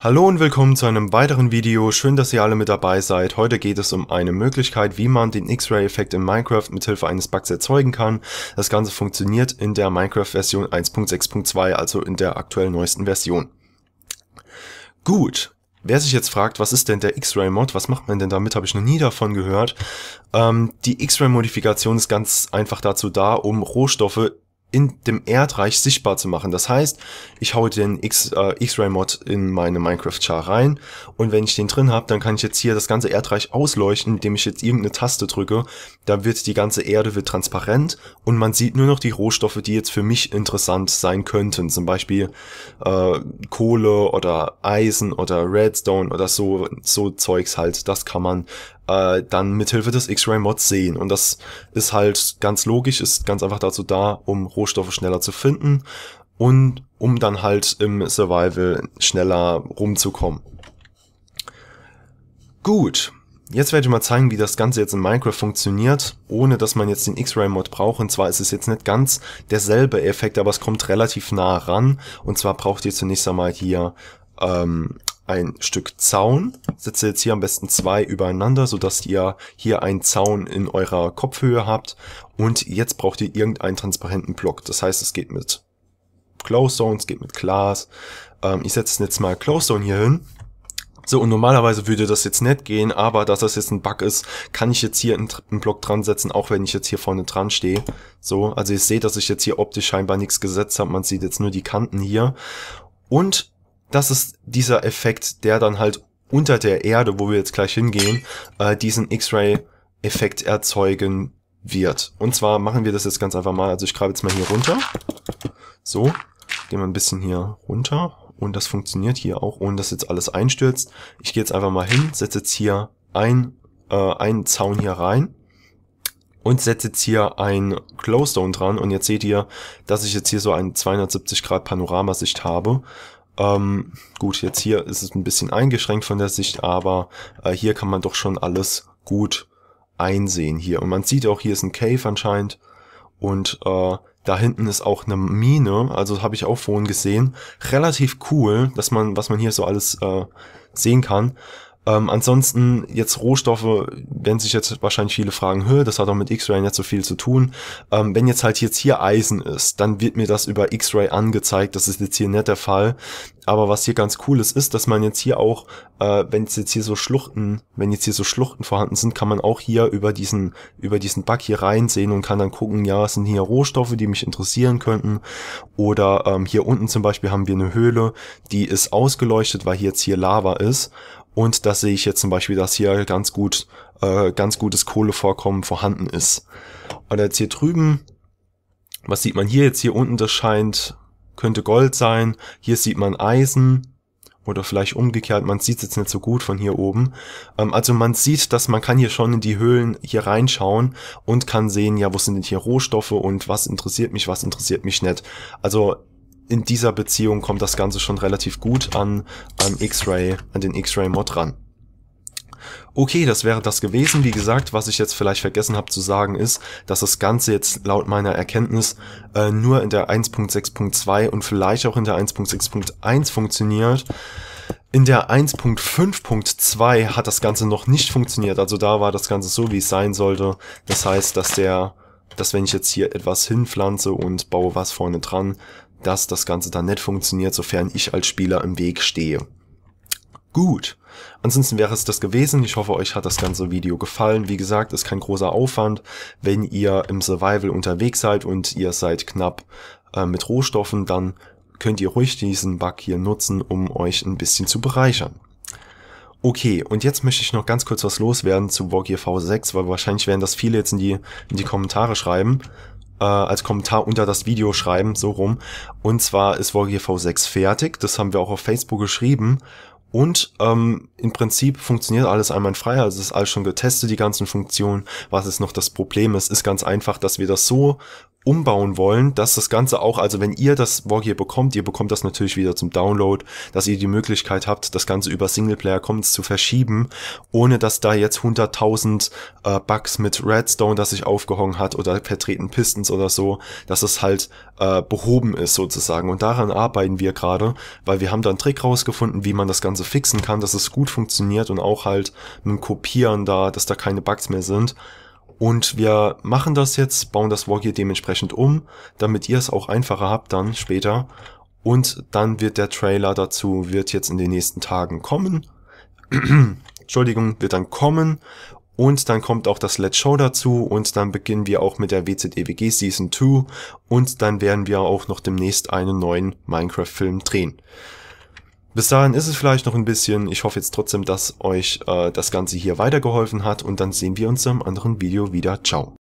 Hallo und willkommen zu einem weiteren Video, schön, dass ihr alle mit dabei seid. Heute geht es um eine Möglichkeit, wie man den X-Ray-Effekt in Minecraft mithilfe eines Bugs erzeugen kann. Das Ganze funktioniert in der Minecraft-Version 1.6.2, also in der aktuell neuesten Version. Gut, Wer sich jetzt fragt, was ist denn der X-Ray-Mod, was macht man denn damit, habe ich noch nie davon gehört. Ähm, die X-Ray-Modifikation ist ganz einfach dazu da, um Rohstoffe in dem Erdreich sichtbar zu machen. Das heißt, ich haue den äh, X-Ray-Mod in meine Minecraft-Char rein und wenn ich den drin habe, dann kann ich jetzt hier das ganze Erdreich ausleuchten, indem ich jetzt irgendeine Taste drücke. Da wird die ganze Erde wird transparent und man sieht nur noch die Rohstoffe, die jetzt für mich interessant sein könnten. Zum Beispiel äh, Kohle oder Eisen oder Redstone oder so, so Zeugs halt. Das kann man äh, dann mithilfe des X-Ray-Mods sehen. Und das ist halt ganz logisch, ist ganz einfach dazu da, um Rohstoffe schneller zu finden und um dann halt im Survival schneller rumzukommen. Gut, jetzt werde ich mal zeigen, wie das Ganze jetzt in Minecraft funktioniert, ohne dass man jetzt den X-Ray-Mod braucht. Und zwar ist es jetzt nicht ganz derselbe Effekt, aber es kommt relativ nah ran. Und zwar braucht ihr zunächst einmal hier ähm, ein Stück Zaun. Setze jetzt hier am besten zwei übereinander, sodass ihr hier einen Zaun in eurer Kopfhöhe habt. Und jetzt braucht ihr irgendeinen transparenten Block. Das heißt, es geht mit Close Zone, es geht mit Glass. Ähm, ich setze jetzt mal Close Zone hier hin. So, und normalerweise würde das jetzt nicht gehen, aber da das jetzt ein Bug ist, kann ich jetzt hier einen, einen Block dran setzen, auch wenn ich jetzt hier vorne dran stehe. So, also ihr seht, dass ich jetzt hier optisch scheinbar nichts gesetzt habe. Man sieht jetzt nur die Kanten hier. Und das ist dieser Effekt, der dann halt unter der Erde, wo wir jetzt gleich hingehen, äh, diesen X-Ray-Effekt erzeugen wird. Und zwar machen wir das jetzt ganz einfach mal. Also ich grabe jetzt mal hier runter. So, gehen wir ein bisschen hier runter. Und das funktioniert hier auch, ohne dass jetzt alles einstürzt. Ich gehe jetzt einfach mal hin, setze jetzt hier ein, äh, einen Zaun hier rein und setze jetzt hier ein Glowstone dran und jetzt seht ihr, dass ich jetzt hier so ein 270 Grad Panoramasicht habe ähm, gut, jetzt hier ist es ein bisschen eingeschränkt von der Sicht, aber äh, hier kann man doch schon alles gut einsehen hier. Und man sieht auch, hier ist ein Cave anscheinend und äh, da hinten ist auch eine Mine, also habe ich auch vorhin gesehen. Relativ cool, dass man, was man hier so alles äh, sehen kann. Ähm, ansonsten jetzt Rohstoffe, wenn sich jetzt wahrscheinlich viele fragen, Hö, das hat doch mit X-Ray nicht so viel zu tun. Ähm, wenn jetzt halt jetzt hier Eisen ist, dann wird mir das über X-Ray angezeigt. Das ist jetzt hier nicht der Fall. Aber was hier ganz cool ist, ist, dass man jetzt hier auch, äh, wenn jetzt hier so Schluchten, wenn jetzt hier so Schluchten vorhanden sind, kann man auch hier über diesen, über diesen Bug hier reinsehen und kann dann gucken, ja, sind hier Rohstoffe, die mich interessieren könnten. Oder ähm, hier unten zum Beispiel haben wir eine Höhle, die ist ausgeleuchtet, weil hier jetzt hier Lava ist. Und das sehe ich jetzt zum Beispiel, dass hier ganz gut, äh, ganz gutes Kohlevorkommen vorhanden ist. Und jetzt hier drüben, was sieht man hier jetzt hier unten? Das scheint, könnte Gold sein. Hier sieht man Eisen oder vielleicht umgekehrt, man sieht es jetzt nicht so gut von hier oben. Ähm, also man sieht, dass man kann hier schon in die Höhlen hier reinschauen und kann sehen, ja, wo sind denn hier Rohstoffe und was interessiert mich, was interessiert mich nicht. Also in dieser Beziehung kommt das Ganze schon relativ gut an, an X-Ray, an den X-Ray-Mod ran. Okay, das wäre das gewesen. Wie gesagt, was ich jetzt vielleicht vergessen habe zu sagen ist, dass das Ganze jetzt laut meiner Erkenntnis äh, nur in der 1.6.2 und vielleicht auch in der 1.6.1 funktioniert. In der 1.5.2 hat das Ganze noch nicht funktioniert. Also da war das Ganze so, wie es sein sollte. Das heißt, dass der dass wenn ich jetzt hier etwas hinpflanze und baue was vorne dran, dass das Ganze dann nicht funktioniert, sofern ich als Spieler im Weg stehe. Gut. Ansonsten wäre es das gewesen. Ich hoffe, euch hat das ganze Video gefallen. Wie gesagt, ist kein großer Aufwand, wenn ihr im Survival unterwegs seid und ihr seid knapp äh, mit Rohstoffen, dann könnt ihr ruhig diesen Bug hier nutzen, um euch ein bisschen zu bereichern. Okay, und jetzt möchte ich noch ganz kurz was loswerden zu Wargear V6, weil wahrscheinlich werden das viele jetzt in die, in die Kommentare schreiben äh, als Kommentar unter das Video schreiben, so rum. Und zwar ist v 6 fertig, das haben wir auch auf Facebook geschrieben. Und ähm, im Prinzip funktioniert alles einmal frei, also es ist alles schon getestet, die ganzen Funktionen. Was ist noch das Problem? Es ist ganz einfach, dass wir das so umbauen wollen, dass das Ganze auch, also wenn ihr das War hier bekommt, ihr bekommt das natürlich wieder zum Download, dass ihr die Möglichkeit habt, das Ganze über Singleplayer-Comments zu verschieben, ohne dass da jetzt 100.000 äh, Bugs mit Redstone, das sich aufgehangen hat oder vertreten Pistons oder so, dass es halt äh, behoben ist sozusagen. Und daran arbeiten wir gerade, weil wir haben da einen Trick rausgefunden, wie man das Ganze fixen kann, dass es gut gut funktioniert und auch halt mit dem Kopieren da, dass da keine Bugs mehr sind. Und wir machen das jetzt, bauen das Wall dementsprechend um, damit ihr es auch einfacher habt dann später. Und dann wird der Trailer dazu, wird jetzt in den nächsten Tagen kommen. Entschuldigung, wird dann kommen. Und dann kommt auch das Let's Show dazu und dann beginnen wir auch mit der WZEWG Season 2 und dann werden wir auch noch demnächst einen neuen Minecraft-Film drehen. Bis dahin ist es vielleicht noch ein bisschen. Ich hoffe jetzt trotzdem, dass euch äh, das Ganze hier weitergeholfen hat und dann sehen wir uns im anderen Video wieder. Ciao.